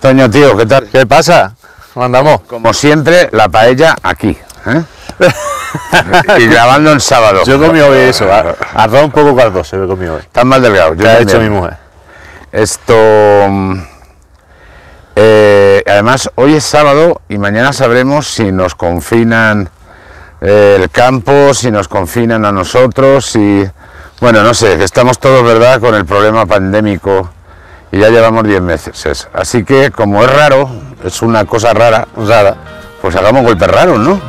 Toño, tío, ¿qué tal? ¿Qué pasa? ¿Cómo andamos? Como siempre, la paella aquí. ¿eh? y grabando el sábado. Yo comí hoy eso, ¿eh? arroz un poco se me comí hoy. Estás mal delgado. Yo ha hecho mi mujer. Esto... Mm, eh, además, hoy es sábado y mañana sabremos si nos confinan el campo, si nos confinan a nosotros, si... Bueno, no sé, estamos todos, ¿verdad?, con el problema pandémico y ya llevamos 10 meses. Así que como es raro, es una cosa rara, rara, pues hagamos golpes raros, ¿no?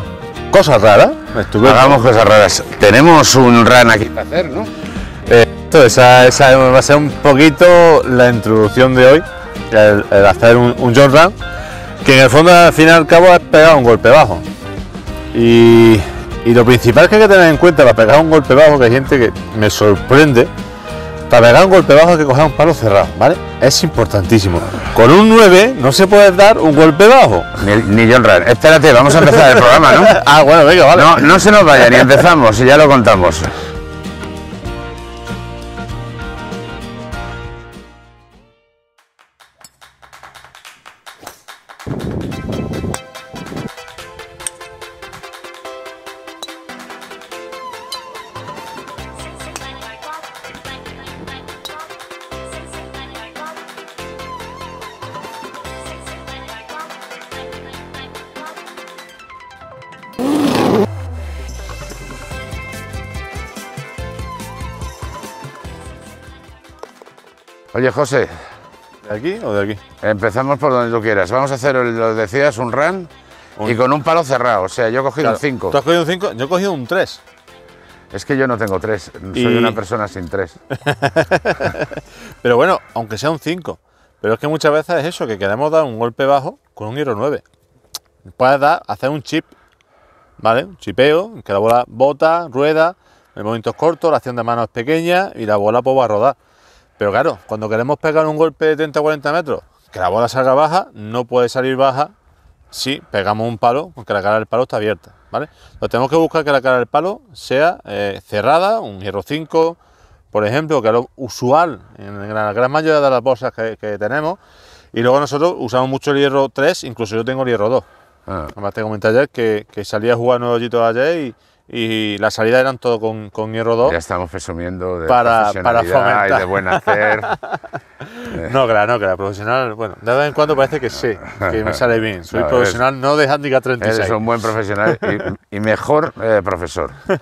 Cosas raras. Hagamos cosas raras. Tenemos un run aquí para hacer, ¿no? Eh, esa, va a ser un poquito la introducción de hoy, el, hacer un, un Run, que en el fondo al final y al cabo ha pegar un golpe bajo. Y, y lo principal que hay que tener en cuenta para pegar un golpe bajo, que hay gente que me sorprende, para pegar un golpe bajo hay que coger un palo cerrado, ¿vale? Es importantísimo. Con un 9 no se puede dar un golpe bajo. Ni, John Ryan. Espérate, vamos a empezar el programa, ¿no? ah, bueno, venga, vale. No, no se nos vaya, ni empezamos y ya lo contamos. Oye, José. ¿De aquí o de aquí? Empezamos por donde tú quieras. Vamos a hacer, lo decías, un run y con un palo cerrado. O sea, yo he cogido un 5. ¿Tú has cogido un 5? Yo he cogido un 3. Es que yo no tengo 3. Soy una persona sin 3. pero bueno, aunque sea un 5. Pero es que muchas veces es eso, que queremos dar un golpe bajo con un hierro 9. Puedes dar, hacer un chip, ¿vale? Un chipeo, que la bola bota, rueda, el en es corto, la acción de mano es pequeña y la bola pues, va a rodar pero claro, cuando queremos pegar un golpe de 30 o 40 metros, que la bola salga baja, no puede salir baja si pegamos un palo, porque la cara del palo está abierta, ¿vale? Entonces tenemos que buscar que la cara del palo sea eh, cerrada, un hierro 5, por ejemplo, que es lo usual en la gran mayoría de las bolsas que, tenemos. Y luego nosotros usamos mucho el hierro 3, incluso yo tengo el hierro 2. Ah. Además tengo un ayer que, salía salí a jugar nuevo ayer y y la salida eran todo con, con hierro 2. Ya estamos presumiendo de para, profesionalidad para fomentar. de buen hacer. no, claro, no, claro, profesional, bueno, de vez en cuando parece que sí, que me sale bien. Soy profesional no de Handicap 36. Eres un buen profesional y, mejor eh, profesor.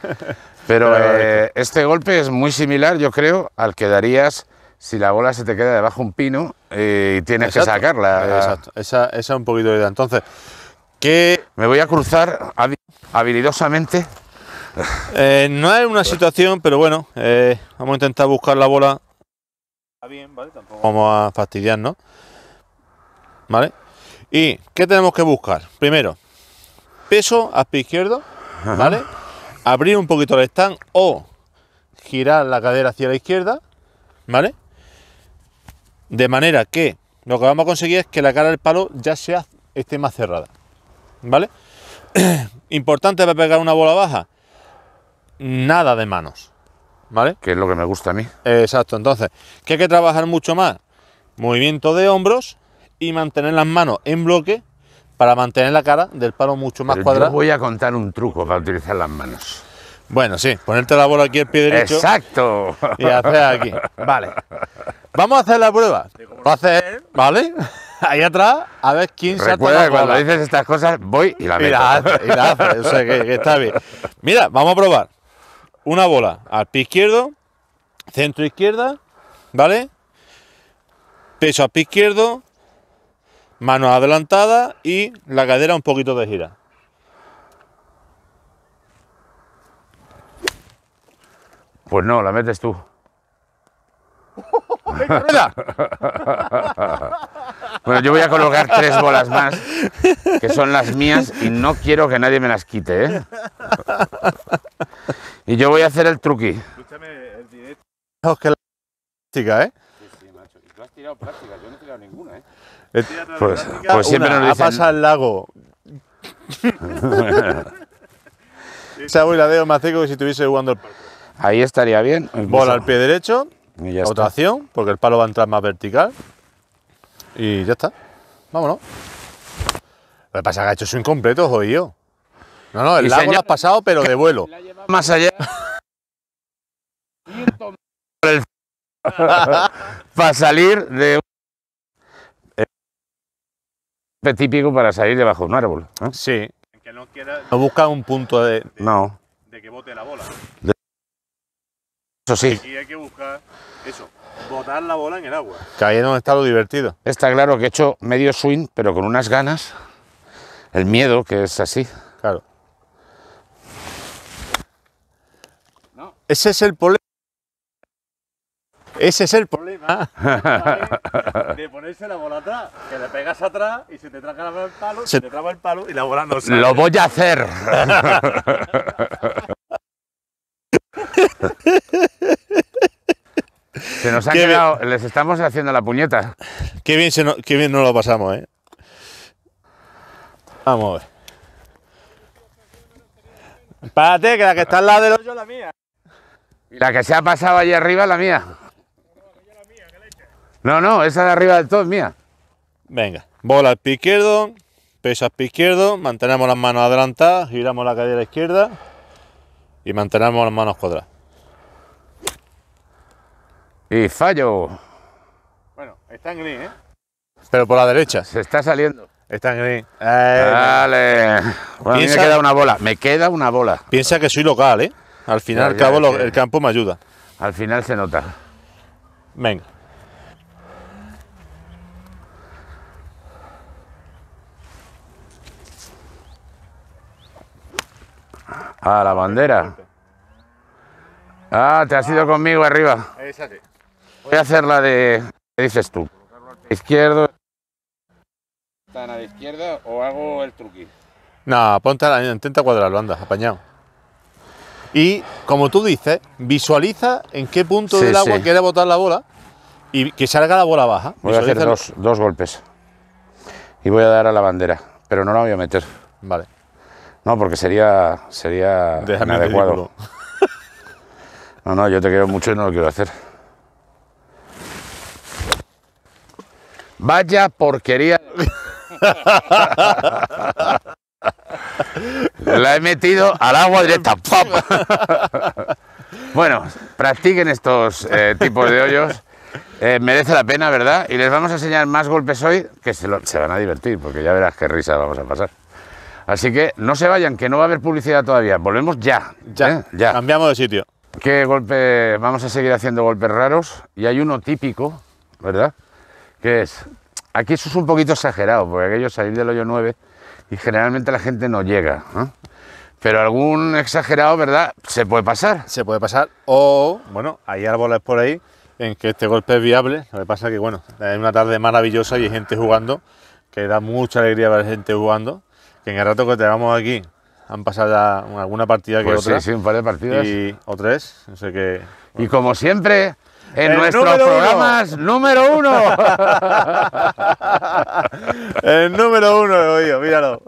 Pero eh, este golpe es muy similar, yo creo, al que darías si la bola se te queda debajo de un pino y tienes que sacarla. Eh. Exacto, esa, esa es un poquito de idea. Entonces, que... Me voy a cruzar habilidosamente Eh, no es una situación, pero bueno, eh, vamos a intentar buscar la bola. Vamos a fastidiarnos. ¿Vale? ¿Y qué tenemos que buscar? Primero, peso a pie izquierdo, ¿vale? Abrir un poquito el stand o girar la cadera hacia la izquierda, ¿vale? De manera que lo que vamos a conseguir es que la cara del palo ya sea, esté más cerrada, ¿vale? Importante para pegar una bola baja, nada de manos. ¿Vale? Que es lo que me gusta a mí. Exacto, entonces, que hay que trabajar mucho más? Movimiento de hombros y mantener las manos en bloque para mantener la cara del palo mucho más cuadrada. voy a contar un truco para utilizar las manos. Bueno, sí, ponerte la bola aquí el pie derecho. Exacto. Y hacer aquí. Vale. Vamos a hacer la prueba. Va hacer, ¿vale? Ahí atrás, a ver quién se Recuerda que cuando dices estas cosas, voy y la meto. Y O sea, que está bien. Mira, vamos a probar una bola al pie izquierdo, centro izquierda, ¿vale? Peso al pie izquierdo, mano adelantada y la cadera un poquito de gira. Pues no, la metes tú. bueno, yo voy a colocar tres bolas más, que son las mías, y no quiero que nadie me las quite. ¿eh? y yo voy a hacer el truqui. Escúchame, el directo. que la plástica, ¿eh? Sí, sí, macho. Y tú has tirado plástica, yo no he tirado ninguna, ¿eh? eh pues, pues siempre nos dicen... pasa al lago. Esa la veo más seco que si estuviese jugando el Ahí estaría bien. Bola al pie derecho. Y Otra acción, porque el palo va a entrar más vertical. Y ya está. Vámonos. Lo que pasa es que ha hecho eso incompleto, jodido. No, no, el lago has pasado, pero de vuelo. Más allá. para salir de un eh, típico para salir debajo de un árbol. ¿eh? Sí. no, busca un punto de, no. de que bote la bola. Eso sí. hay que buscar eso, botar la bola en el agua. Que ahí es donde está lo divertido. Está claro que he hecho medio swing, pero con unas ganas. El miedo, que es así. Claro. Ese es el problema. Ese es el problema de ponerse la bola atrás, que le pegas atrás y se te traga el palo, se, te traba el palo y la bola no sale. Lo voy a hacer. nos les estamos haciendo la puñeta. Qué bien, se no, bien nos lo pasamos, ¿eh? Vamos a ver. Párate, que la que está al lado del hoyo es la mía. ¿Y la que se ha pasado allí arriba es la mía? No, no, esa de arriba del todo mía. Venga, bola al pie izquierdo, peso al pie izquierdo, mantenemos las manos adelantadas, giramos la cadera izquierda y mantenemos las manos cuadradas. Y fallo. Bueno, está en green, ¿eh? Pero por la derecha. Se está saliendo. Está en green. Vale. Dale. me queda una bola. Me queda una bola. Piensa que soy local, ¿eh? Al final, cabo, el campo me ayuda. Al final se nota. Venga. A ah, la bandera. Ah, te has ido conmigo arriba. Voy a hacer la de. ¿Qué dices tú? Izquierdo. a la izquierda o hago el truquillo. No, ponte la, intenta cuadrarlo, anda, apañado. Y como tú dices, visualiza en qué punto del agua quiere botar la bola y que salga la bola baja. Voy a hacer dos, golpes y voy a dar a la bandera, pero no la voy a meter. Vale. No, porque sería, sería inadecuado. no, no, yo te quiero mucho y no lo quiero hacer. Vaya porquería. La he metido al agua directa. Bueno, practiquen estos eh, tipos de hoyos. Eh, merece la pena, ¿verdad? Y les vamos a enseñar más golpes hoy que se, van a divertir, porque ya verás qué risa vamos a pasar. Así que no se vayan, que no va a haber publicidad todavía. Volvemos ya. Ya, ¿eh? ya. Cambiamos de sitio. ¿Qué golpe? Vamos a seguir haciendo golpes raros. Y hay uno típico, ¿verdad? Que es Aquí eso es un poquito exagerado, porque aquello salir del hoyo 9 y generalmente la gente no llega. Pero algún exagerado, ¿verdad? Se puede pasar. Se puede pasar. O, bueno, hay árboles por ahí en que este golpe es viable. Lo que pasa es que, bueno, es una tarde maravillosa y hay gente jugando, que da mucha alegría ver gente jugando. Que en el rato que tenemos aquí han pasado alguna partida que pues otra. Sí, sí, un par de partidas. o tres, no sé qué. Y como siempre, en nuestro nuestros número programas uno. número uno. el número uno de oído, míralo.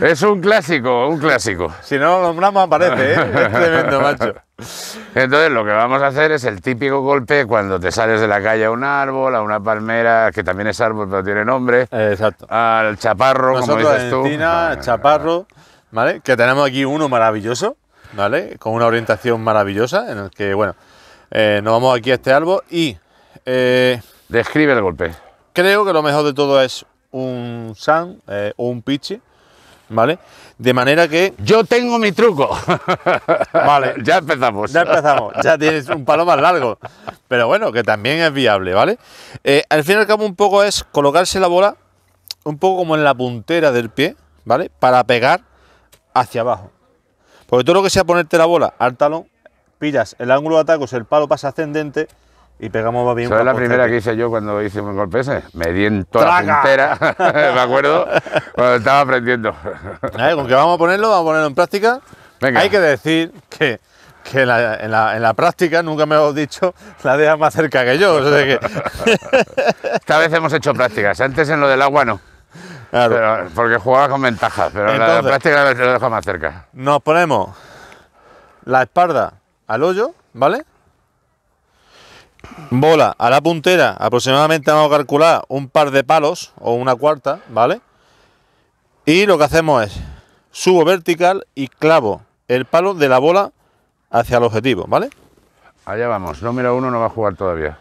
es un clásico, un clásico. Si no lo nombramos aparece, ¿eh? es macho. Entonces lo que vamos a hacer es el típico golpe cuando te sales de la calle a un árbol, a una palmera, que también es árbol pero tiene nombre, Exacto. al chaparro, como dices tú. chaparro, ¿vale? Que tenemos aquí uno maravilloso, ¿vale? Con una orientación maravillosa en el que, bueno, eh, nos vamos aquí a este árbol y... Eh, Describe el golpe. Creo que lo mejor de todo es un san eh, o un pitch, ¿vale? De manera que... Yo tengo mi truco. Vale. ya empezamos. Ya empezamos. Ya tienes un palo más largo. Pero bueno, que también es viable, ¿vale? al fin y al cabo un poco es colocarse la bola un poco como en la puntera del pie, ¿vale? Para pegar hacia abajo. Porque todo lo que sea ponerte la bola al talón, pillas el ángulo de atacos, el palo pasa ascendente y pegamos bien. Esa es la primera que hice yo cuando hice un golpe ese. Me di en toda la puntera, me acuerdo, cuando estaba aprendiendo. Eh, con que vamos a ponerlo, vamos a ponerlo en práctica. Hay que decir que en la, práctica, nunca me has dicho, la más cerca que yo. Esta vez hemos hecho prácticas, antes en lo del agua no porque jugaba con ventaja, pero en la te la dejo más cerca. Nos ponemos la espalda al hoyo, ¿vale? Bola a la puntera, aproximadamente vamos a calcular un par de palos o una cuarta, ¿vale? Y lo que hacemos es subo vertical y clavo el palo de la bola hacia el objetivo, ¿vale? Allá vamos, número uno no va a jugar todavía.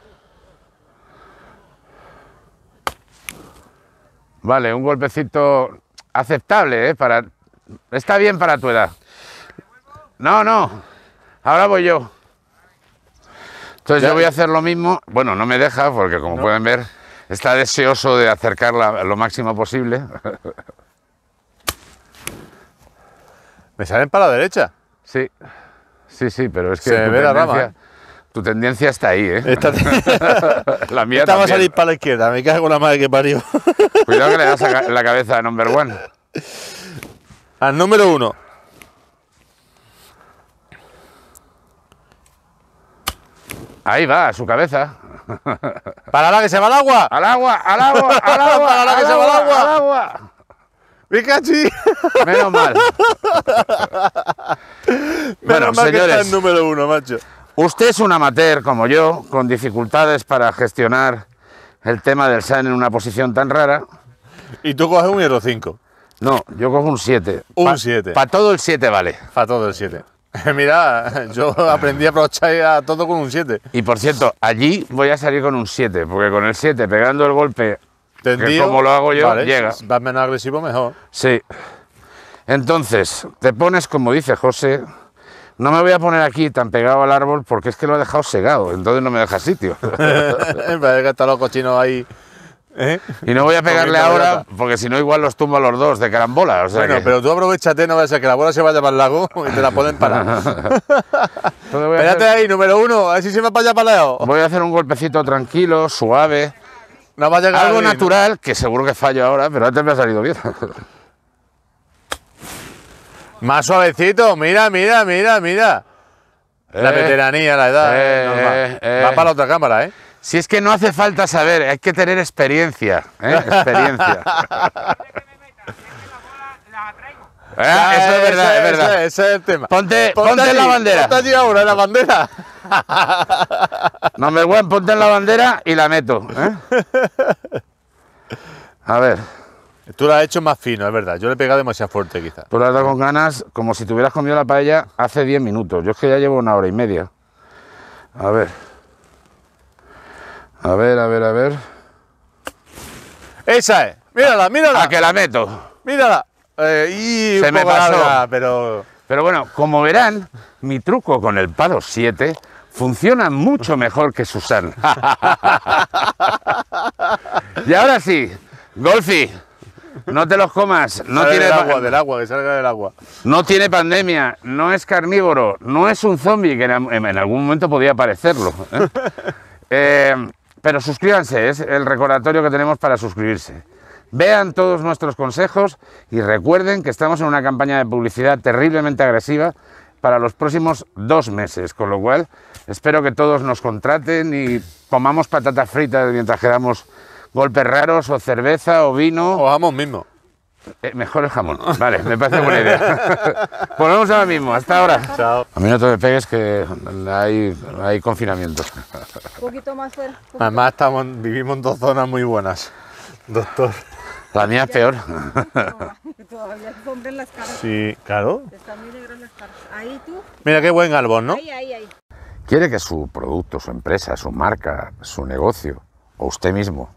Vale, un golpecito aceptable, ¿eh? Para... Está bien para tu edad. No, no. Ahora voy yo. Entonces yo voy a hacer lo mismo. Bueno, no me deja porque como pueden ver está deseoso de acercarla lo máximo posible. Me salen para la derecha. Sí, sí, sí, pero es que... Se ve la rama. Tu tendencia está ahí, ¿eh? Esta la mía Esta va a salir para la izquierda, me cago en la madre que parió. Cuidado que le das la cabeza a number one. Al número uno. Ahí va, a su cabeza. ¡Para la que se va al agua! ¡Al agua! ¡Al agua! ¡Al agua! ¡Para la que se va al agua! ¡Al agua! ¡Pikachi! Menos mal. Menos bueno, mal señores. que está el número uno, macho. Usted es un amateur como yo, con dificultades para gestionar el tema del SAN en una posición tan rara. ¿Y tú coges un Euro 5? No, yo cojo un 7. Un 7. Para todo el 7 vale. Para todo el 7. Mira, yo aprendí a aprovechar a todo con un 7. Y por cierto, allí voy a salir con un 7, porque con el 7 pegando el golpe, como lo hago yo, llega. Vas menos agresivo, mejor. Sí. Entonces, te pones, como dice José, no me voy a poner aquí tan pegado al árbol porque es que lo ha dejado segado, entonces no me deja sitio. Parece que están los cochinos ahí. ¿eh? Y no voy a pegarle ahora, porque si no, igual los tumbo los dos de carambola. bueno, pero tú aprovechate, no vayas a ser que la bola se vaya para el lago y te la pueden parar. Espérate ahí, número uno, a ver si se va para allá para Voy a hacer un golpecito tranquilo, suave. No va a Algo natural, que seguro que fallo ahora, pero antes me ha salido bien. Más suavecito, mira, mira, mira, mira. la eh, veteranía, la edad. Eh, eh, Va para la otra cámara, ¿eh? Si es que no hace falta saber, hay que tener experiencia. eh. Experiencia. Ah, eso es verdad, es verdad. Ese, es el tema. Ponte, ponte, en la bandera. Ponte allí ahora en la bandera. No me voy ponte en la bandera y la meto. A ver. Tú lo has hecho más fino, es verdad. Yo le he pegado demasiado fuerte, quizás. Tú la has dado con ganas, como si te hubieras comido la paella hace 10 minutos. Yo es que ya llevo una hora y media. A ver. A ver, a ver, a ver. Esa es. Mírala, mírala. A que la meto. Mírala. Eh, Se me pasó. pero... pero bueno, como verán, mi truco con el palo 7 funciona mucho mejor que Susan. y ahora sí, Golfi, no te los comas. No tiene agua, del agua, que salga del agua. No tiene pandemia, no es carnívoro, no es un zombie, que en, algún momento podía parecerlo. ¿eh? Eh, pero suscríbanse, es el recordatorio que tenemos para suscribirse. Vean todos nuestros consejos y recuerden que estamos en una campaña de publicidad terriblemente agresiva para los próximos dos meses, con lo cual espero que todos nos contraten y comamos patatas fritas mientras quedamos golpes raros o cerveza o vino. O jamón mismo. Eh, mejor el jamón. Vale, me parece buena idea. Volvemos ahora mismo. Hasta ahora. Chao. A mí no te pegues que hay, confinamiento. Un poquito más cerca. Además estamos, vivimos en dos zonas muy buenas, doctor. La mía es peor. todavía son en las caras. Sí, claro. Están muy negras las caras. Ahí tú. Mira qué buen galbón, ¿no? Ahí, ahí, ahí. Quiere que su producto, su empresa, su marca, su negocio, o usted mismo,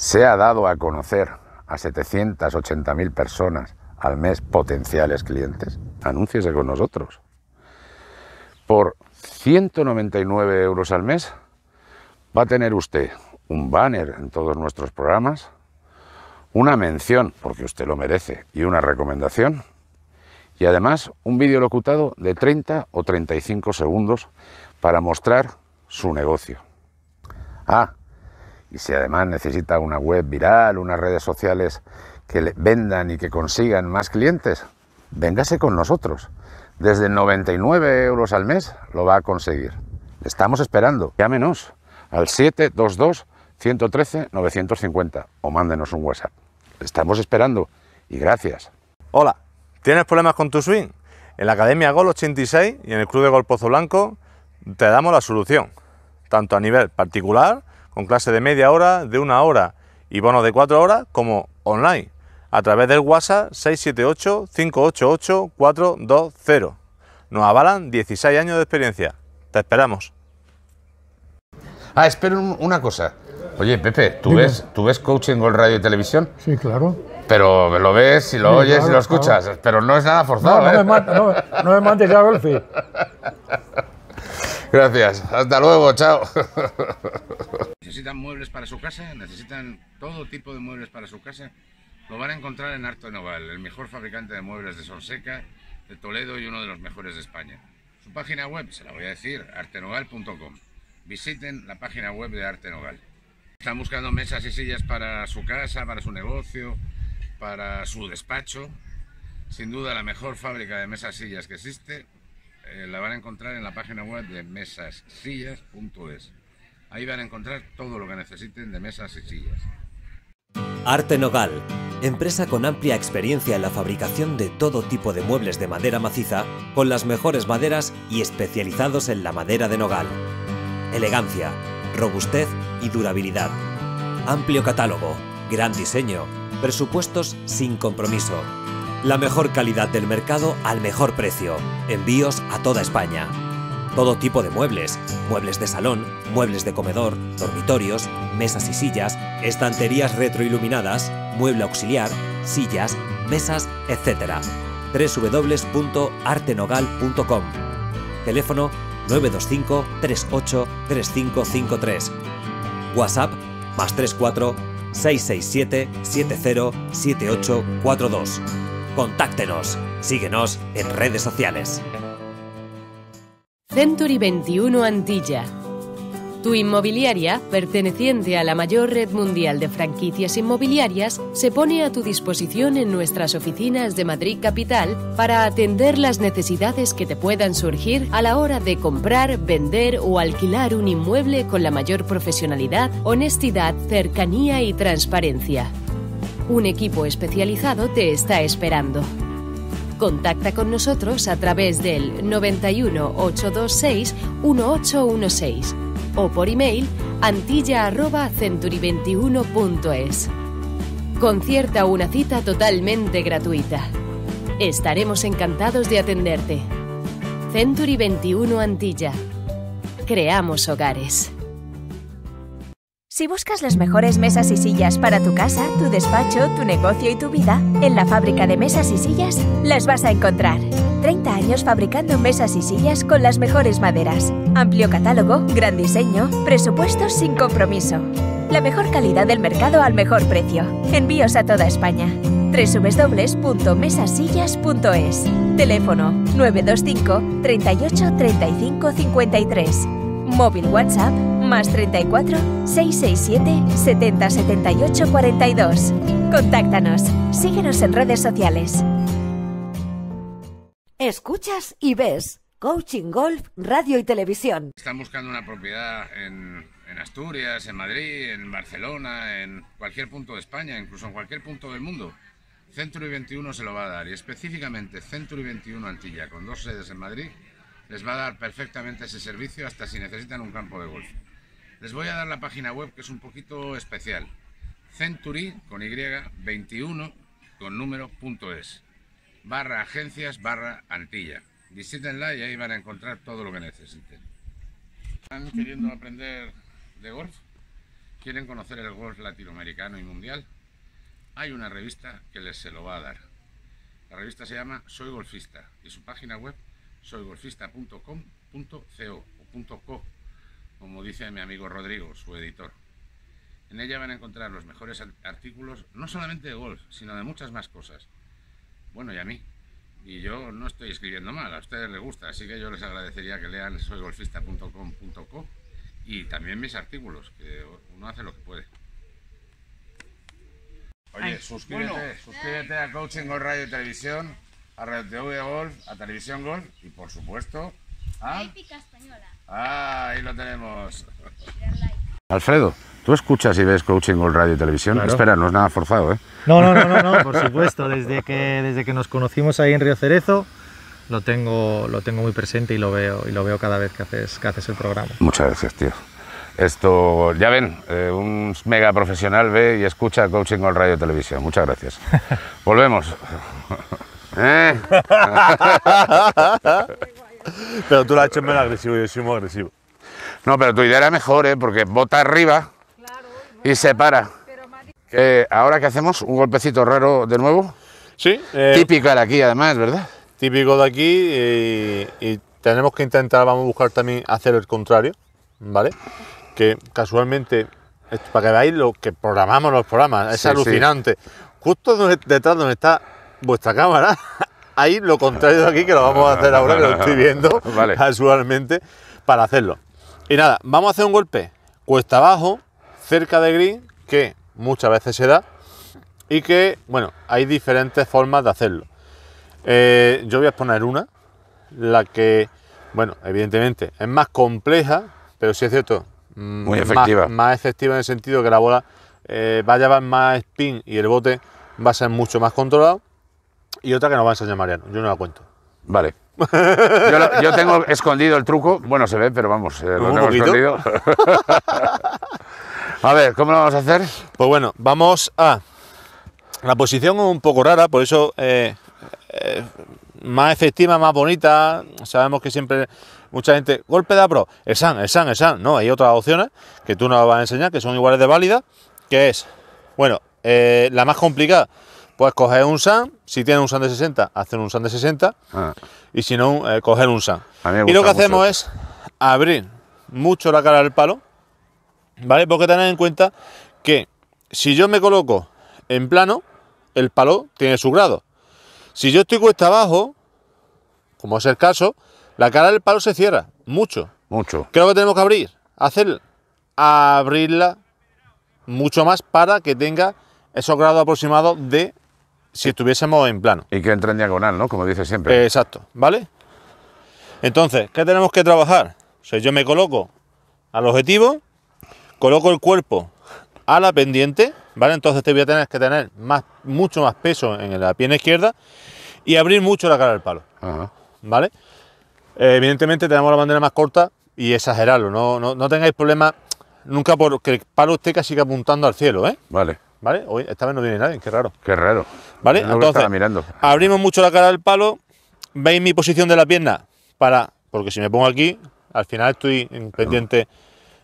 se ha dado a conocer a 780.000 personas al mes potenciales clientes, anúnciese con nosotros. Por 199 euros al mes va a tener usted un banner en todos nuestros programas, una mención, porque usted lo merece, y una recomendación, y además un vídeo locutado de 30 o 35 segundos para mostrar su negocio. Ah, y si además necesita una web viral, unas redes sociales que le vendan y que consigan más clientes, véngase con nosotros. Desde 99 euros al mes lo va a conseguir. Le estamos esperando. Llámenos al 722-113-950 o mándenos un WhatsApp. Le estamos esperando y gracias. Hola, ¿tienes problemas con tu swing? En la Academia Gol 86 y en el Club de Gol Pozo Blanco te damos la solución, tanto a nivel particular, con clase de media hora, de una hora y bonos de cuatro horas como online, a través del WhatsApp 678-588-420. Nos avalan 16 años de experiencia. Te esperamos. Ah, espero una cosa. Oye, Pepe, ¿tú ves, ¿tú ves coaching con radio y televisión? Sí, claro. Pero lo ves y lo oyes y lo escuchas. Pero no es nada forzado. No, ¿eh? no me, mata, no, me Golfi. Gracias, hasta luego, chao. Necesitan muebles para su casa, necesitan todo tipo de muebles para su casa. Lo van a encontrar en Arte Noval, el mejor fabricante de muebles de Sonseca, de Toledo y uno de los mejores de España. Su página web, se la voy a decir, artenoval.com. Visiten la página web de Arte Nogal. Están buscando mesas y sillas para su casa, para su negocio, para su despacho. Sin duda la mejor fábrica de mesas y sillas que existe eh, la van a encontrar en la página web de mesasillas.es. Ahí van a encontrar todo lo que necesiten de mesas y sillas. Arte Nogal, empresa con amplia experiencia en la fabricación de todo tipo de muebles de madera maciza, con las mejores maderas y especializados en la madera de nogal. Elegancia, robustez y durabilidad. Amplio catálogo, gran diseño, presupuestos sin compromiso la mejor calidad del mercado al mejor precio. Envíos a toda España. Todo tipo de muebles, muebles de salón, muebles de comedor, dormitorios, mesas y sillas, estanterías retroiluminadas, mueble auxiliar, sillas, mesas, etc. www.artenogal.com Teléfono 925 38 3553 WhatsApp más 34 667 70 42 contáctenos. Síguenos en redes sociales. Century 21 Antilla. Tu inmobiliaria, perteneciente a la mayor red mundial de franquicias inmobiliarias, se pone a tu disposición en nuestras oficinas de Madrid Capital para atender las necesidades que te puedan surgir a la hora de comprar, vender o alquilar un inmueble con la mayor profesionalidad, honestidad, cercanía y transparencia. Un equipo especializado te está esperando. Contacta con nosotros a través del 91 826 1816 o por email antilla@century21.es. Concierta una cita totalmente gratuita. Estaremos encantados de atenderte. Century 21 Antilla. Creamos hogares. Si buscas las mejores mesas y sillas para tu casa, tu despacho, tu negocio y tu vida, en la fábrica de mesas y sillas las vas a encontrar. 30 años fabricando mesas y sillas con las mejores maderas. Amplio catálogo, gran diseño, presupuestos sin compromiso. La mejor calidad del mercado al mejor precio. Envíos a toda España. www.mesasillas.es Teléfono 925 38 35 53 Móvil WhatsApp más 34 667 70 78 42. Contáctanos. Síguenos en redes sociales. Escuchas y ves Coaching Golf, Radio y Televisión. Están buscando una propiedad en, Asturias, en Madrid, en Barcelona, en cualquier punto de España, incluso en cualquier punto del mundo. Centro y 21 se lo va a dar y específicamente Centro y 21 Antilla, con dos sedes en Madrid, les va a dar perfectamente ese servicio hasta si necesitan un campo de golf. Les voy a dar la página web que es un poquito especial. Century con Y 21 con número punto es barra agencias barra antilla. Visítenla y ahí van a encontrar todo lo que necesiten. ¿Están queriendo aprender de golf? ¿Quieren conocer el golf latinoamericano y mundial? Hay una revista que les se lo va a dar. La revista se llama Soy Golfista y su página web soygolfista.com.co o .co como dice mi amigo Rodrigo, su editor. En ella van a encontrar los mejores artículos, no solamente de golf, sino de muchas más cosas. Bueno, y a mí. Y yo no estoy escribiendo mal, a ustedes les gusta, así que yo les agradecería que lean soygolfista.com.co y también mis artículos, que uno hace lo que puede. Oye, suscríbete, a Coaching Golf Radio y Televisión, a Radio TV Golf, a Televisión Golf y por supuesto Ah. Ah, ahí lo tenemos. Alfredo, tú escuchas y ves coaching con radio y televisión. Espera, no es nada forzado, ¿eh? No, no, no, no, por supuesto. Desde que, desde que nos conocimos ahí en Río Cerezo, lo tengo, lo tengo muy presente y lo veo, y lo veo cada vez que haces, que haces el programa. Muchas gracias, tío. Esto, ya ven, eh, un mega profesional ve y escucha coaching con radio y televisión. Muchas gracias. Volvemos. ¿Eh? pero tú la has hecho menos agresivo, yo soy muy agresivo. No, pero tu idea era mejor, ¿eh? Porque bota arriba y se para. ¿Ahora que hacemos? ¿Un golpecito raro de nuevo? Sí. Eh, típico de aquí, además, ¿verdad? Típico de aquí y, tenemos que intentar, vamos a buscar también hacer el contrario, ¿vale? Que casualmente, para que veáis lo que programamos los programas, es alucinante. Justo detrás donde está vuestra cámara, ahí lo contrario de aquí, que lo vamos a hacer ahora, que lo estoy viendo casualmente, para hacerlo. Y nada, vamos a hacer un golpe cuesta abajo, cerca de green, que muchas veces se da, y que, bueno, hay diferentes formas de hacerlo. Eh, yo voy a exponer una, la que, bueno, evidentemente es más compleja, pero si es cierto, mm, muy efectiva. Más, efectiva en el sentido que la bola vaya eh, va a llevar más spin y el bote va a ser mucho más controlado. Y otra que nos va a enseñar Mariano, yo no la cuento. Vale. Yo, tengo escondido el truco, bueno, se ve, pero vamos, eh, lo tengo escondido. a ver, ¿cómo lo vamos a hacer? Pues bueno, vamos a... La posición un poco rara, por eso eh, eh, más efectiva, más bonita. Sabemos que siempre mucha gente, golpe de apro, el san, el san, el san. No, hay otras opciones que tú nos vas a enseñar que son iguales de válida que es, bueno, la más complicada pues coger un SAN, si tiene un SAN de 60, hacer un SAN de 60, ah. y si no, eh, coger un SAN. Y lo que hacemos es abrir mucho la cara del palo, ¿vale? Porque tener en cuenta que si yo me coloco en plano, el palo tiene su grado. Si yo estoy cuesta abajo, como es el caso, la cara del palo se cierra mucho. Mucho. Creo que tenemos que abrir, hacer abrirla mucho más para que tenga esos grados aproximados de si estuviésemos en plano. Y que entra en diagonal, ¿no? Como dice siempre. Eh, exacto, ¿vale? Entonces, ¿qué tenemos que trabajar? O sea, yo me coloco al objetivo, coloco el cuerpo a la pendiente, ¿vale? Entonces te voy a tener que tener más, mucho más peso en la pierna izquierda y abrir mucho la cara del palo, ¿vale? Eh, evidentemente tenemos la bandera más corta y exagerarlo, no, no tengáis problema nunca porque el palo esté casi que apuntando al cielo, ¿eh? Vale. ¿Vale? esta vez no viene nadie, qué raro. Qué raro. ¿Vale? Entonces, abrimos mucho la cara del palo. ¿Veis mi posición de la pierna? Para, porque si me pongo aquí, al final estoy en pendiente,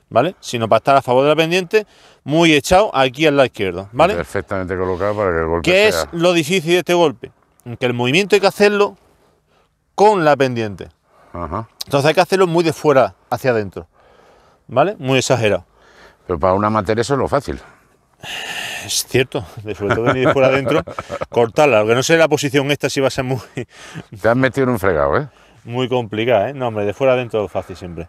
¿vale? Sino para estar a favor de la pendiente, muy echado aquí al lado izquierdo, ¿vale? Perfectamente colocado para que el golpe ¿Qué es lo difícil de este golpe? Que el movimiento hay que hacerlo con la pendiente. Ajá. Entonces hay que hacerlo muy de fuera hacia adentro, ¿vale? Muy exagerado. Pero para un amateur eso es lo fácil es cierto, de sobre todo venir fuera adentro, cortarla. Aunque no sé la posición esta si va a ser muy. Te has metido en un fregado, ¿eh? Muy complicada, ¿eh? No, hombre, de fuera adentro fácil siempre.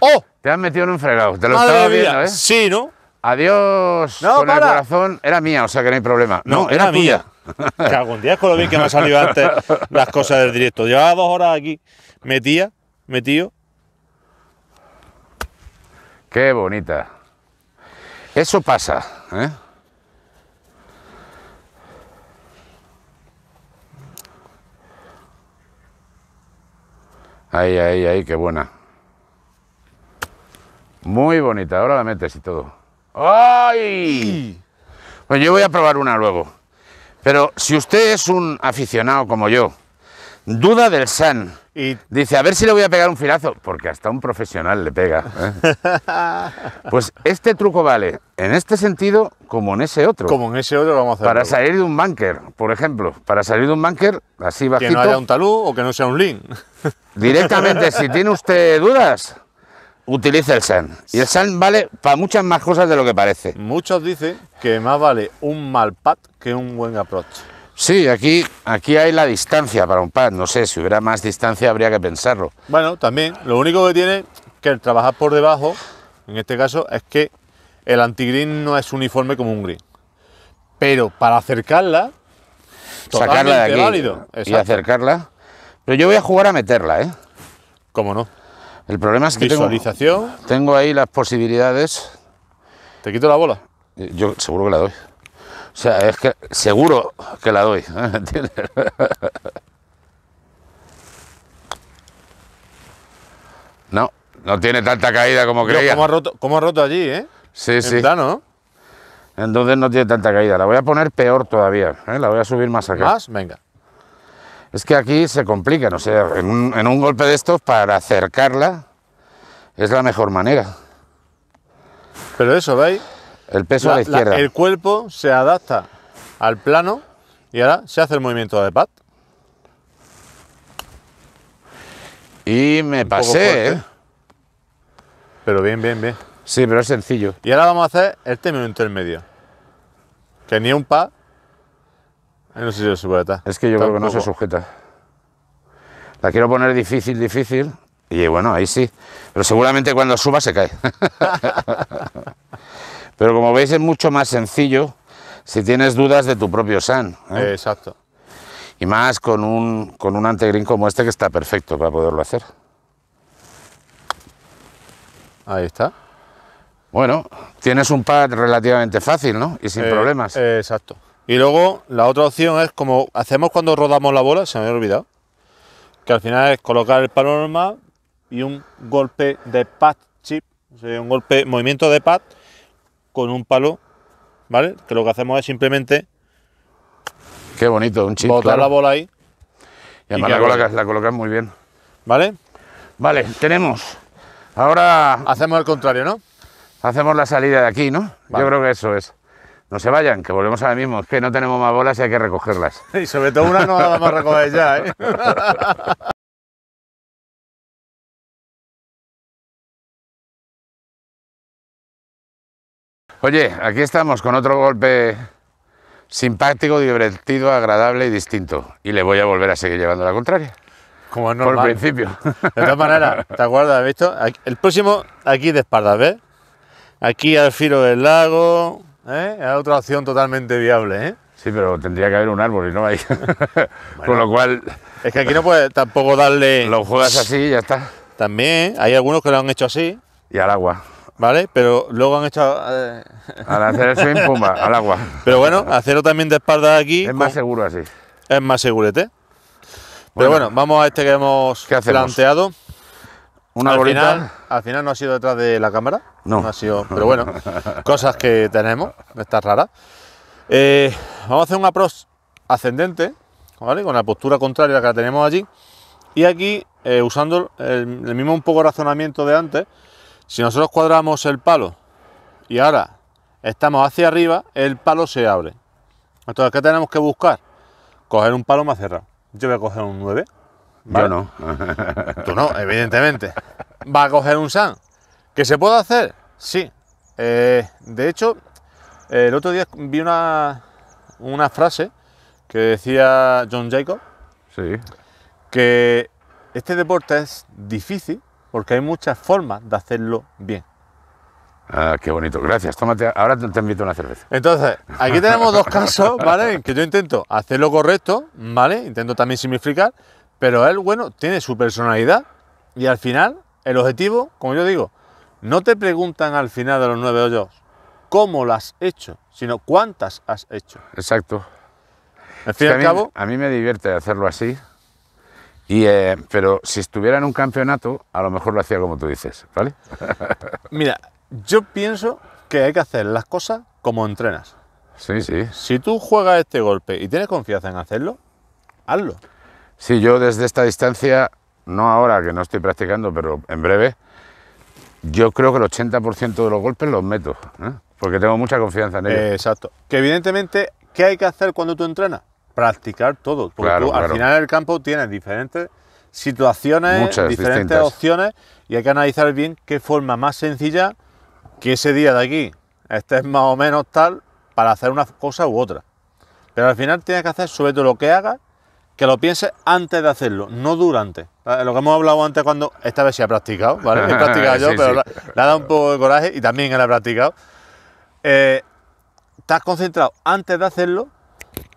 ¡Oh! Te has metido en un fregado, te lo estaba viendo, ¿eh? Sí, ¿no? Adiós no, con el corazón. Era mía, o sea que no hay problema. No, era, mía. Que algún día es con lo bien que me han salido antes las cosas del directo. Llevaba dos horas aquí metía, metío. Qué bonita. Eso pasa, ¿eh? Ahí, ahí, ahí, qué buena. Muy bonita, ahora la metes y todo. ¡Ay! Bueno, pues yo voy a probar una luego. Pero si usted es un aficionado como yo, duda del SAN, Dice, a ver si le voy a pegar un filazo, porque hasta un profesional le pega. ¿eh? pues este truco vale en este sentido como en ese otro. Como en ese otro lo vamos a hacer. Para salir de un banker, por ejemplo. Para salir de un bunker así bajito. Que no haya un talud o que no sea un link. directamente, si tiene usted dudas, utilice el sand Y el SAN vale para muchas más cosas de lo que parece. Muchos dicen que más vale un mal pat que un buen approach. Sí, aquí, aquí hay la distancia para un par, No sé, si hubiera más distancia habría que pensarlo. Bueno, también, lo único que tiene que el trabajar por debajo, en este caso, es que el antigreen no es uniforme como un green. Pero para acercarla, sacarla de aquí y acercarla. Pero yo voy a jugar a meterla, ¿eh? ¿Cómo no? El problema es que tengo ahí las posibilidades. ¿Te quito la bola? Eh, yo seguro que la doy. O sea, es que seguro que la doy, ¿eh? No, no tiene tanta caída como creía. ¿cómo ha, roto, ¿Cómo ha roto allí, eh? Sí, sí. Entonces no tiene tanta caída. La voy a poner peor todavía, ¿eh? la voy a subir más acá. ¿Más? Venga. Es que aquí se complica, no sé, sea, en un, en un golpe de estos para acercarla es la mejor manera. Pero eso, ¿veis? El peso a la izquierda. el cuerpo se adapta al plano y ahora se hace el movimiento de pat. Y me pasé. ¿eh? Pero bien, bien, bien. Sí, pero es sencillo. Y ahora vamos a hacer el en medio. Que ni un pad... Eh, no sé si lo sujeta. Es que yo creo que no se sujeta. La quiero poner difícil, difícil. Y bueno, ahí sí. Pero seguramente cuando suba se cae. Pero como veis es mucho más sencillo si tienes dudas de tu propio SAN. ¿eh? Eh, exacto. Y más con un, con un antegrín como este que está perfecto para poderlo hacer. Ahí está. Bueno, tienes un pad relativamente fácil, ¿no? Y sin eh, problemas. exacto. Y luego la otra opción es como hacemos cuando rodamos la bola, se me había olvidado, que al final es colocar el palo normal y un golpe de pad chip, un golpe, movimiento de pad con un palo, ¿vale? Que lo que hacemos es simplemente. Qué bonito, un chiste. Botar la bola ahí. Y además la, colocas, muy bien. ¿Vale? Vale, tenemos. Ahora. Hacemos el contrario, ¿no? Hacemos la salida de aquí, ¿no? Yo creo que eso es. No se vayan, que volvemos ahora mismo. Es que no tenemos más bolas y hay que recogerlas. y sobre todo una no la vamos a recoger ya, ¿eh? Oye, aquí estamos con otro golpe simpático, divertido, agradable y distinto. Y le voy a volver a seguir llevando la contraria. Como es normal. Por principio. De todas maneras, te acuerdas, ¿visto? El próximo aquí de espaldas, ¿ves? Aquí al filo del lago, ¿eh? Es otra opción totalmente viable, ¿eh? Sí, pero tendría que haber un árbol y no hay. Con lo cual... Es que aquí no puedes tampoco darle... Lo juegas así y ya está. También, hay algunos que lo han hecho así. Y al agua. ¿vale? Pero luego han hecho... Eh, al hacer el swing, pumba, al agua. Pero bueno, hacerlo también de espalda aquí... Es más seguro así. Es más seguro segurete. Pero bueno, vamos a este que hemos planteado. Una al bolita. Final, al final no ha sido detrás de la cámara. No. ha sido, pero bueno, cosas que tenemos, estas rara eh, vamos a hacer un approach ascendente, ¿vale? Con la postura contraria que la tenemos allí. Y aquí, eh, usando el, el, mismo un poco razonamiento de antes, si nosotros cuadramos el palo y ahora estamos hacia arriba, el palo se abre. Entonces, ¿qué tenemos que buscar? Coger un palo más cerrado. Yo voy a coger un 9. Yo no. Tú no, evidentemente. Va a coger un SAN. ¿Que se puede hacer? Sí. Eh, de hecho, el otro día vi una frase que decía John Jacob. Sí. Que este deporte es difícil porque hay muchas formas de hacerlo bien. Ah, qué bonito, gracias. Tómate, ahora te, invito una cerveza. Entonces, aquí tenemos dos casos, ¿vale? En que yo intento hacer lo correcto, ¿vale? Intento también simplificar, pero él, bueno, tiene su personalidad y al final, el objetivo, como yo digo, no te preguntan al final de los nueve hoyos cómo las has hecho, sino cuántas has hecho. Exacto. Al fin y al cabo. A mí me divierte hacerlo así, eh, pero si estuviera en un campeonato, a lo mejor lo hacía como tú dices, ¿vale? Mira, yo pienso que hay que hacer las cosas como entrenas. Sí, sí. Si tú juegas este golpe y tienes confianza en hacerlo, hazlo. Sí, yo desde esta distancia, no ahora que no estoy practicando, pero en breve, yo creo que el 80% de los golpes los meto, ¿eh? porque tengo mucha confianza en ellos. Exacto. Que evidentemente, ¿qué hay que hacer cuando tú entrenas? practicar todo. Porque al final el campo tiene diferentes situaciones, diferentes opciones y hay que analizar bien qué forma más sencilla que ese día de aquí es más o menos tal para hacer una cosa u otra. Pero al final tienes que hacer sobre todo lo que hagas, que lo pienses antes de hacerlo, no durante. Lo que hemos hablado antes cuando, esta vez se ha practicado, ¿vale? He practicado yo, pero le ha dado un poco de coraje y también él ha practicado. estás eh, concentrado antes de hacerlo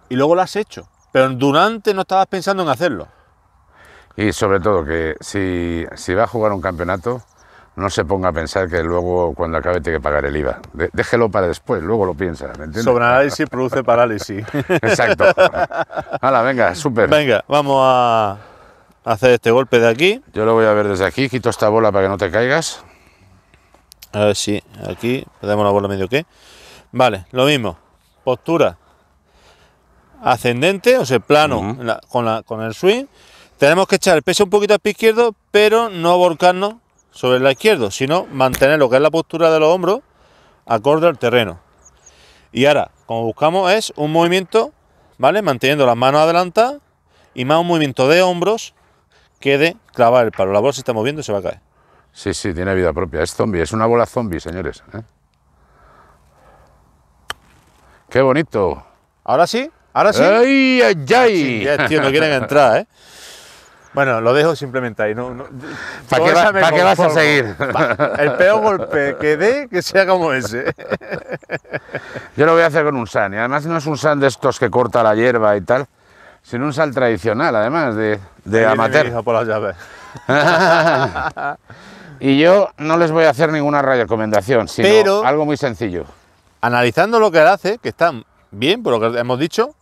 y luego lo has hecho. Pero durante no estabas pensando en hacerlo. Y sobre todo que si, si va a jugar un campeonato, no se ponga a pensar que luego cuando acabe tiene que pagar el IVA. déjelo para después, luego lo piensas ¿me entiendes? produce parálisis. Exacto. Hala, venga, súper. Venga, vamos a hacer este golpe de aquí. Yo lo voy a ver desde aquí, quito esta bola para que no te caigas. A ver si aquí, perdemos la bola medio que. Vale, lo mismo, postura, ascendente, o sea, plano, con, el swing. Tenemos que echar el peso un poquito al pie izquierdo, pero no volcarnos sobre la izquierda, izquierdo, sino mantener lo que es la postura de los hombros acorde al terreno. Y ahora, como buscamos es un movimiento, ¿vale? Manteniendo las manos adelantadas y más un movimiento de hombros que de clavar el palo. La bola se está moviendo y se va a caer. Sí, sí, tiene vida propia. Es zombie, es una bola zombie, señores. ¿eh? ¡Qué bonito! Ahora sí, Ahora sí. Ah, ya, tío, no quieren entrar, ¿eh? Bueno, lo dejo simplemente ahí. ¿Para qué, vas a seguir? el peor golpe que dé, que sea como ese. Yo lo voy a hacer con un san. Y además no es un san de estos que corta la hierba y tal, sino un san tradicional, además, de, amateur. y yo no les voy a hacer ninguna recomendación, sino algo muy sencillo. Analizando lo que hace, que está bien, por lo que hemos dicho,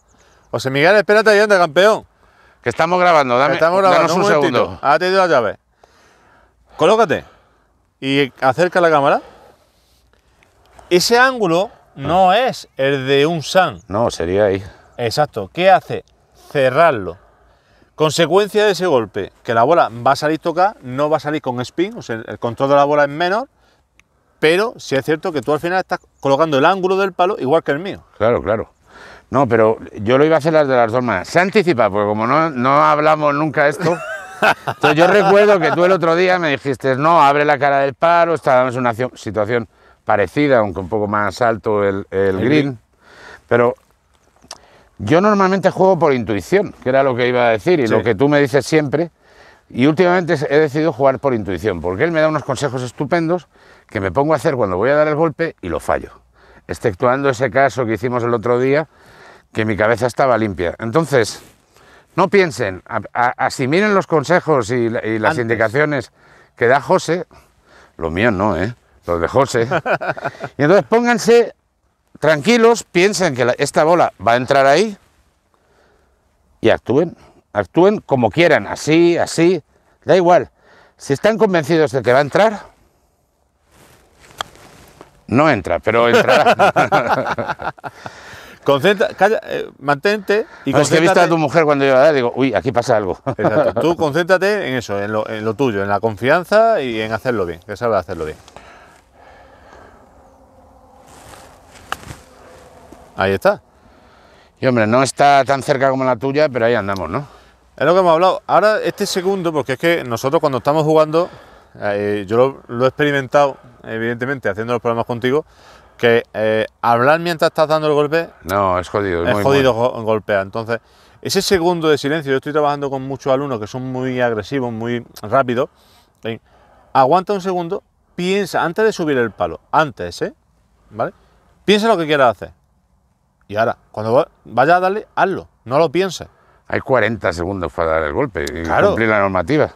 José Miguel, espérate ahí, anda, campeón. Que estamos grabando, dame, un, segundo. Ahora te dio la llave. Colócate y acerca la cámara. Ese ángulo no es el de un SAN. No, sería ahí. Exacto. ¿Qué hace? Cerrarlo. Consecuencia de ese golpe, que la bola va a salir tocada, no va a salir con spin, o sea, el control de la bola es menor, pero si es cierto que tú al final estás colocando el ángulo del palo igual que el mío. Claro, claro. No, pero yo lo iba a hacer las de las dos maneras. Se anticipa, porque como no, no hablamos nunca esto. Entonces yo recuerdo que tú el otro día me dijiste, no, abre la cara del paro... estábamos en una situación parecida, aunque un poco más alto el, green. Pero yo normalmente juego por intuición, que era lo que iba a decir y lo que tú me dices siempre. Y últimamente he decidido jugar por intuición, porque él me da unos consejos estupendos que me pongo a hacer cuando voy a dar el golpe y lo fallo. Exceptuando ese caso que hicimos el otro día, que mi cabeza estaba limpia. Entonces, no piensen, así miren los consejos y, las indicaciones que da José, los míos no, ¿eh? los de José, y entonces pónganse tranquilos, piensen que esta bola va a entrar ahí y actúen, actúen como quieran, así, así, da igual. Si están convencidos de que va a entrar, no entra, pero entrará. Concentra, calla, eh, mantente y no, Es que a tu mujer cuando yo la digo, uy, aquí pasa algo. Exacto. Tú concéntrate en eso, en lo, tuyo, en la confianza y en hacerlo bien, que sabes hacerlo bien. Ahí está. Y hombre, no está tan cerca como la tuya, pero ahí andamos, ¿no? Es lo que hemos hablado. Ahora, este segundo, porque es que nosotros cuando estamos jugando, eh, yo lo, he experimentado, evidentemente, haciendo los programas contigo, que eh, hablar mientras estás dando el golpe. No, es jodido. Es, muy jodido golpear. Entonces, ese segundo de silencio, yo estoy trabajando con muchos alumnos que son muy agresivos, muy rápidos. Aguanta un segundo, piensa antes de subir el palo, antes, ¿eh? ¿Vale? Piensa lo que quieras hacer. Y ahora, cuando vaya a darle, hazlo, no lo pienses. Hay 40 segundos para dar el golpe y cumplir la normativa.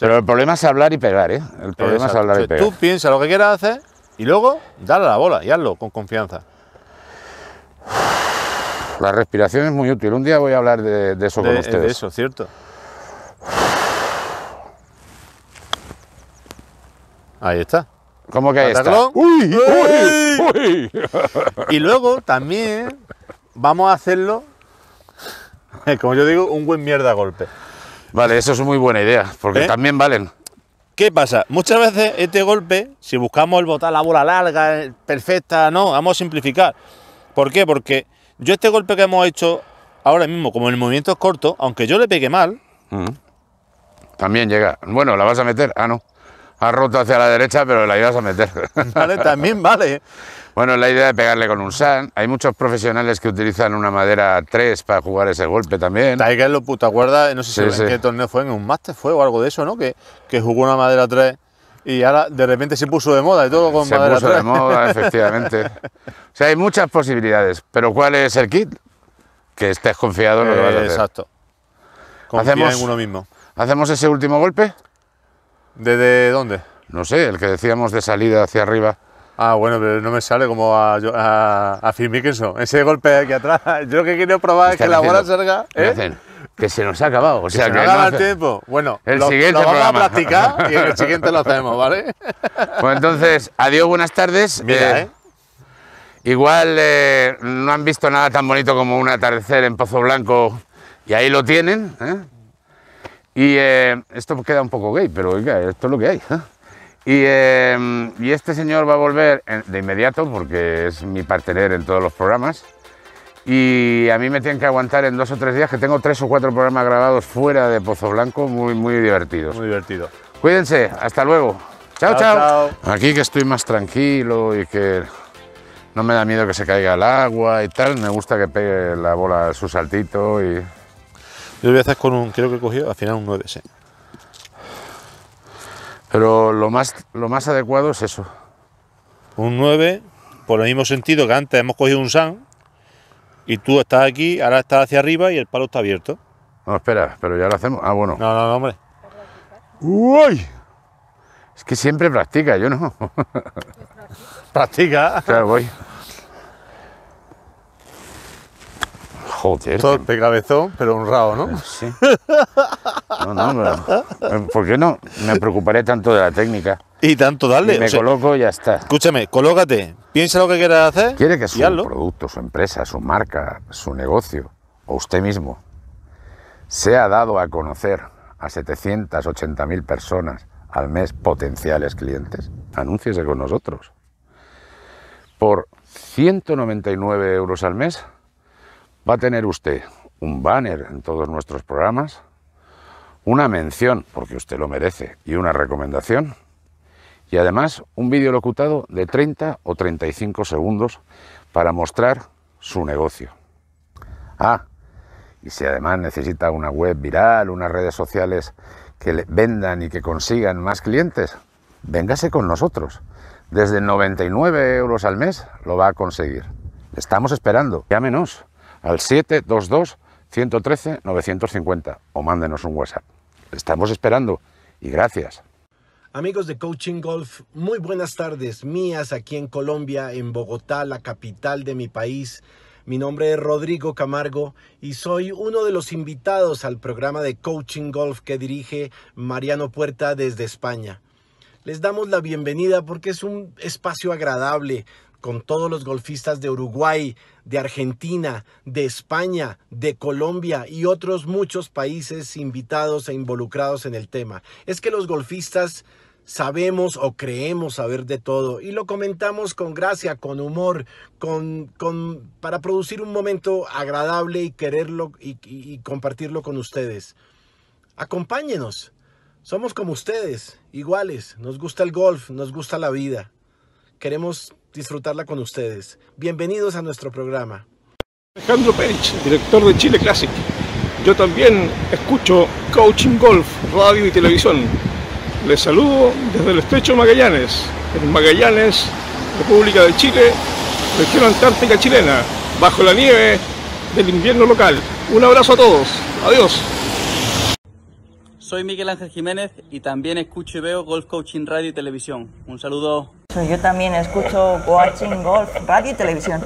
Pero el problema es hablar y pegar, ¿eh? El problema es hablar y pegar. Tú piensa lo que quieras hacer y luego, dale a la bola y hazlo con confianza. La respiración es muy útil. Un día voy a hablar de, eso con ustedes. De eso, cierto. Ahí está. ¿Cómo que ahí está? ¡Uy! ¡Uy! ¡Uy! Y luego también vamos a hacerlo, como yo digo, un buen mierda golpe. Vale, eso es muy buena idea, porque ¿Eh? también valen. ¿Qué pasa? Muchas veces este golpe, si buscamos el botar la bola larga, eh, perfecta, no, vamos a simplificar. ¿Por qué? Porque yo este golpe que hemos hecho ahora mismo, como el movimiento es corto, aunque yo le pegue mal... Mm. También llega. Bueno, la vas a meter. Ah, no. Ha roto hacia la derecha, pero la ibas a meter. Vale, también vale. Bueno, la idea de pegarle con un san. Hay muchos profesionales que utilizan una madera 3 para jugar ese golpe también. Tiger lo puta guarda, eh, no sé si en qué torneo fue, en un máster fue o algo de eso, ¿no? Que, jugó una madera 3 y ahora de repente se puso de moda y todo con se puso de moda, efectivamente. O sea, hay muchas posibilidades, pero ¿cuál es el kit? Que estés confiado en lo que vas a hacer. Exacto. Confía hacemos, en uno mismo. ¿Hacemos ese último golpe? ¿Desde dónde? No sé, el que decíamos de salida hacia arriba. Ah, bueno, pero no me sale como a, a, a Phil Ese golpe de aquí atrás. Yo lo que quiero probar es que la bola salga. ¿eh? Que se nos ha acabado. O sea, que, acaba el tiempo. Bueno, el lo, siguiente lo vamos a practicar y el siguiente lo hacemos, ¿vale? Pues entonces, adiós, buenas tardes. Mira, eh, ¿eh? Igual eh, no han visto nada tan bonito como un atardecer en Pozo Blanco y ahí lo tienen. Y esto queda un poco gay, pero oiga, esto es lo que hay. Em, y, este señor va a volver de inmediato porque es mi partener en todos los programas. Y a mí me tienen que aguantar en dos o tres días que tengo tres o cuatro programas grabados fuera de Pozo Blanco muy, muy divertidos. Muy divertido. Cuídense, hasta luego. Chao, chao, Aquí que estoy más tranquilo y que no me da miedo que se caiga el agua y tal. Me gusta que pegue la bola su saltito y... Yo lo voy a hacer con un, creo que he cogido al final un 9, sí. Pero lo más, lo más adecuado es eso. Un 9, por el mismo sentido que antes hemos cogido un SAN y tú estás aquí, ahora estás hacia arriba y el palo está abierto. No, espera, pero ya lo hacemos. Ah, bueno. No, no, no, hombre. ¡Uy! Es que siempre practica, yo no. Practica. Claro, voy. Joder. Todo cabezón, pero honrado, ¿no? Pues sí. No, no, no. Eh, ¿Por qué no? Me preocuparé tanto de la técnica. Y tanto dale... Y me coloco y ya está. Escúchame, colócate, piensa lo que quieras hacer. Quiere que su producto, su empresa, su marca, su negocio o usted mismo sea dado a conocer a 780.000 personas al mes potenciales clientes, anúnciese con nosotros. Por 199 euros al mes va a tener usted un banner en todos nuestros programas, una mención, porque usted lo merece, y una recomendación, y además un vídeo locutado de 30 o 35 segundos para mostrar su negocio. Ah, y si además necesita una web viral, unas redes sociales que le vendan y que consigan más clientes, véngase con nosotros. Desde 99 euros al mes lo va a conseguir. estamos esperando. Llámenos al 722 113 950 o mándenos un WhatsApp. Estamos esperando y gracias. Amigos de Coaching Golf, muy buenas tardes mías aquí en Colombia, en Bogotá, la capital de mi país. Mi nombre es Rodrigo Camargo y soy uno de los invitados al programa de Coaching Golf que dirige Mariano Puerta desde España. Les damos la bienvenida porque es un espacio agradable con todos los golfistas de Uruguay, de Argentina, de España, de Colombia y otros muchos países invitados e involucrados en el tema. Es que los golfistas sabemos o creemos saber de todo y lo comentamos con gracia, con humor, con, para producir un momento agradable y quererlo y, y compartirlo con ustedes. Acompáñenos. Somos como ustedes, iguales. Nos gusta el golf, nos gusta la vida. Queremos disfrutarla con ustedes. Bienvenidos a nuestro programa. Alejandro Pérez, director de Chile Classic. Yo también escucho Coaching Golf, radio y televisión. Les saludo desde el estrecho Magallanes, en Magallanes, República de Chile, región antártica chilena, bajo la nieve del invierno local. Un abrazo a todos. Adiós. Soy Miguel Ángel Jiménez y también escucho y veo Golf Coaching Radio y Televisión. Un saludo. Yo también escucho Coaching Golf Radio y Televisión.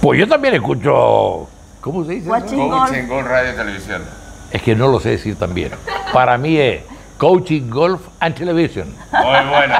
Pues yo también escucho. ¿Cómo se dice? Coaching, Golf Radio y Televisión. Es que no lo sé decir también. Para mí es Coaching Golf and Television. Muy bueno.